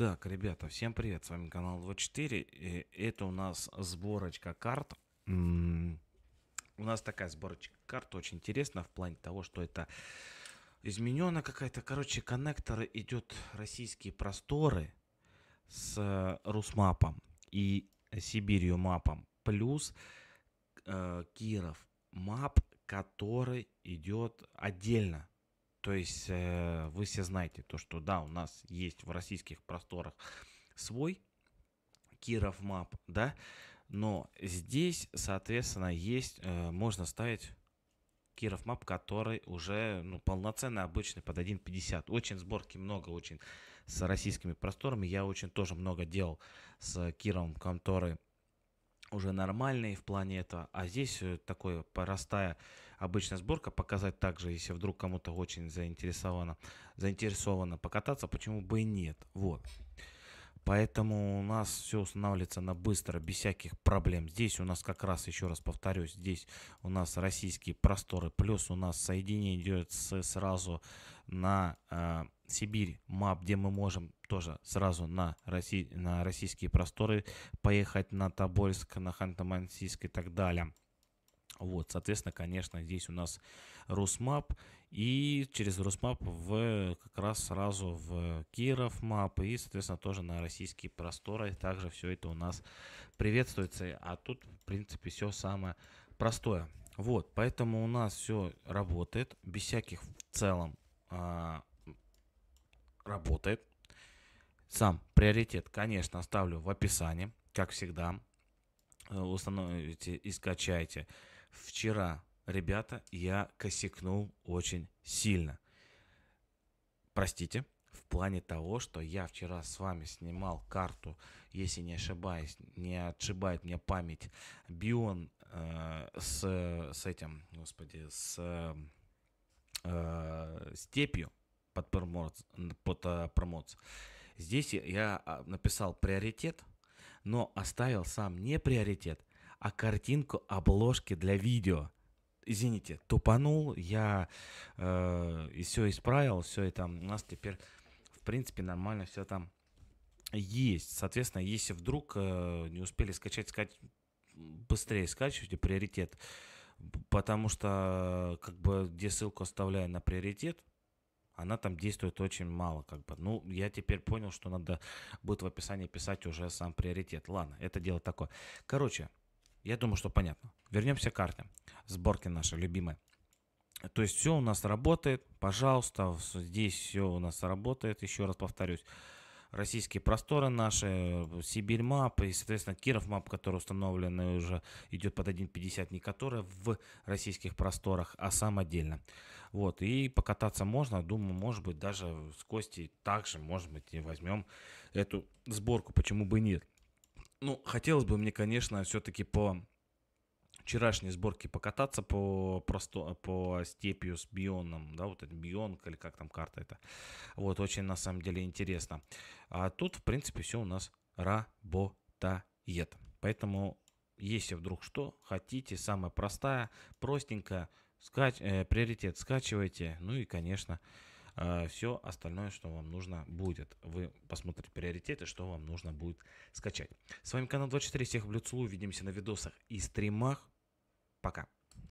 Так, ребята, всем привет, с вами канал 24, и это у нас сборочка карт. У нас такая сборочка карт, очень интересна в плане того, что это изменена какая-то, короче, коннектор идет российские просторы с э, Русмапом и Сибирью мапом, плюс э, Киров мап, который идет отдельно то есть э, вы все знаете то, что да, у нас есть в российских просторах свой Киров Мап, да, но здесь, соответственно, есть, э, можно ставить Киров Мап, который уже ну, полноценно обычный под 1.50. Очень сборки много, очень с российскими просторами. Я очень тоже много делал с Кировом, который уже нормальные в плане этого. А здесь э, такое простая обычная сборка, показать также, если вдруг кому-то очень заинтересовано, заинтересовано покататься, почему бы и нет. Вот. Поэтому у нас все устанавливается на быстро, без всяких проблем. Здесь у нас как раз, еще раз повторюсь, здесь у нас российские просторы, плюс у нас соединение идет сразу на э, Сибирь, МАП, где мы можем тоже сразу на, Росси... на российские просторы поехать, на Тобольск, на Ханты-Мансийск и так далее. Вот, соответственно, конечно, здесь у нас Русмап, и через Русмап в, как раз сразу в Киров мап, и, соответственно, тоже на российские просторы также все это у нас приветствуется, а тут, в принципе, все самое простое. Вот, поэтому у нас все работает, без всяких в целом а, работает. Сам приоритет, конечно, оставлю в описании, как всегда. Э, установите и скачайте. Вчера, ребята, я косякнул очень сильно. Простите, в плане того, что я вчера с вами снимал карту, если не ошибаюсь, не отшибает мне память, Бион э, с, с этим, господи, с э, э степью, под, промоц, под э, промоц. Здесь я а, написал приоритет, но оставил сам не приоритет, а картинку обложки для видео. Извините, тупанул, я э, и все исправил, все и там у нас теперь в принципе нормально все там есть. Соответственно, если вдруг э, не успели скачать, скачать быстрее скачивайте приоритет, потому что как бы где ссылку оставляю на приоритет, она там действует очень мало, как бы. Ну, я теперь понял, что надо будет в описании писать уже сам приоритет. Ладно, это дело такое. Короче, я думаю, что понятно. Вернемся к карте. Сборки наши любимые. То есть все у нас работает, пожалуйста, здесь все у нас работает, еще раз повторюсь. Российские просторы наши, Сибирь мап и, соответственно, Киров мап, который установленный уже идет под 1.50, не которая в российских просторах, а сам отдельно. Вот, и покататься можно. Думаю, может быть, даже с Костей также, может быть, и возьмем эту сборку. Почему бы нет? Ну, хотелось бы мне, конечно, все-таки по вчерашней сборке покататься по, просто, по степью с Бионом, да, вот это Бионка или как там карта это. Вот, очень на самом деле интересно. А тут, в принципе, все у нас работает. Поэтому, если вдруг что, хотите, самая простая, простенькая, Скач... Э, приоритет скачивайте. Ну и, конечно, э, все остальное, что вам нужно будет. Вы посмотрите приоритеты, что вам нужно будет скачать. С вами канал 24. Всех блюд целую. Увидимся на видосах и стримах. Пока.